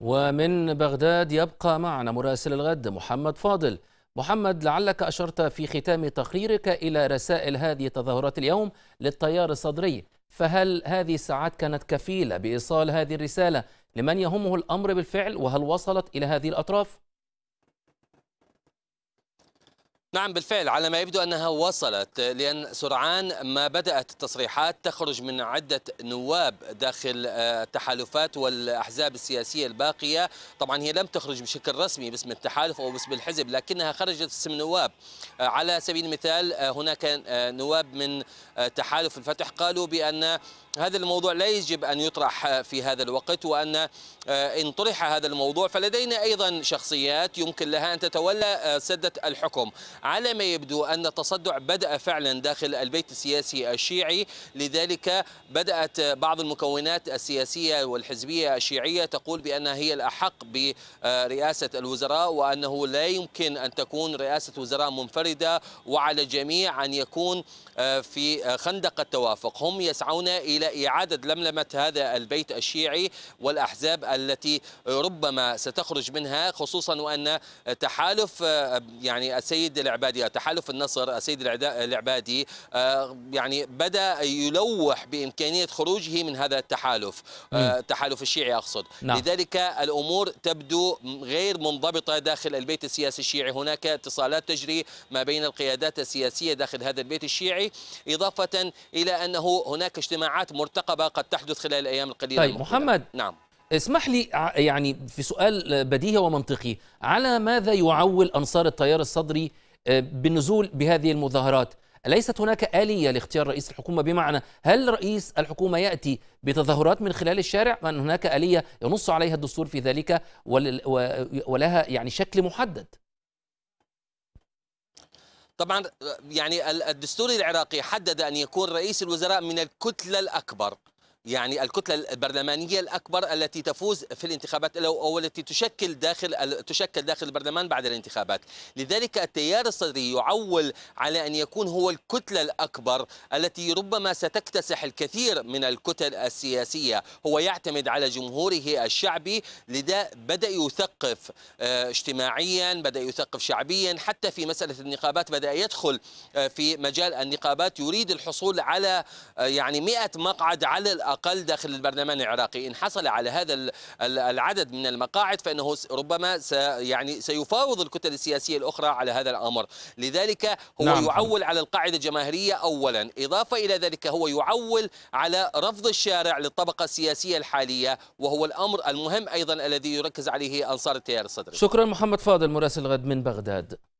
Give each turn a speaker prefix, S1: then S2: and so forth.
S1: ومن بغداد يبقى معنا مراسل الغد محمد فاضل محمد لعلك أشرت في ختام تقريرك إلى رسائل هذه التظاهرات اليوم للتيار الصدري فهل هذه الساعات كانت كفيلة بإيصال هذه الرسالة لمن يهمه الأمر بالفعل وهل وصلت إلى هذه الأطراف؟
S2: نعم بالفعل على ما يبدو أنها وصلت لأن سرعان ما بدأت التصريحات تخرج من عدة نواب داخل آه، التحالفات والأحزاب السياسية الباقية طبعا هي لم تخرج بشكل رسمي باسم التحالف أو باسم الحزب لكنها خرجت باسم نواب آه، على سبيل المثال آه، هناك نواب من تحالف الفتح قالوا بأن هذا الموضوع لا يجب أن يطرح في هذا الوقت وأن آه، إن طرح هذا الموضوع فلدينا أيضا شخصيات يمكن لها أن تتولى آه، سدة الحكم على ما يبدو أن التصدع بدأ فعلا داخل البيت السياسي الشيعي لذلك بدأت بعض المكونات السياسية والحزبية الشيعية تقول بأنها هي الأحق برئاسة الوزراء وأنه لا يمكن أن تكون رئاسة وزراء منفردة وعلى الجميع أن يكون آه، في خندق التوافق هم يسعون إلى إلى إعادة لملمة هذا البيت الشيعي والأحزاب التي ربما ستخرج منها خصوصا وأن تحالف آه، يعني السيد العبادي تحالف النصر السيد العبادي آه، يعني بدأ يلوح بإمكانية خروجه من هذا التحالف التحالف آه، الشيعي أقصد نعم. لذلك الأمور تبدو غير منضبطة داخل البيت السياسي الشيعي هناك اتصالات تجري ما بين القيادات السياسية داخل هذا البيت الشيعي إضافة إلى أنه هناك اجتماعات مرتقبه قد تحدث خلال الايام القليله طيب المقبلة. محمد نعم
S1: اسمح لي يعني في سؤال بديهي ومنطقي على ماذا يعول انصار التيار الصدري آه، بالنزول بهذه المظاهرات أليست هناك آلية لاختيار رئيس الحكومة بمعنى هل رئيس الحكومة يأتي بتظاهرات من خلال الشارع أم أن هناك آلية ينص عليها الدستور في ذلك ولها يعني شكل محدد
S2: طبعا آه، يعني الدستور العراقي حدد أن يكون رئيس الوزراء من الكتلة الأكبر يعني الكتلة البرلمانية الأكبر التي تفوز في الانتخابات أو التي تشكل داخل تشكل داخل البرلمان بعد الانتخابات لذلك التيار الصدري يعول على أن يكون هو الكتلة الأكبر التي ربما ستكتسح الكثير من الكتل السياسية هو يعتمد على جمهوره الشعبي لذا بدأ يثقف آه، اجتماعيا بدأ يثقف شعبيا حتى في مسألة النقابات بدأ يدخل آه، في مجال النقابات يريد الحصول على آه، يعني 100 مقعد على الأقل أقل داخل البرلمان العراقي إن حصل على هذا العدد من المقاعد فإنه ربما يعني سيفاوض الكتل السياسية الأخرى على هذا الأمر لذلك هو نعم. يعول على القاعدة الجماهيرية أولا إضافة إلى ذلك هو يعول على رفض الشارع للطبقة السياسية الحالية وهو الأمر المهم أيضا الذي يركز عليه أنصار التيار الصدري شكرا
S1: محمد فاضل مراسل غد من بغداد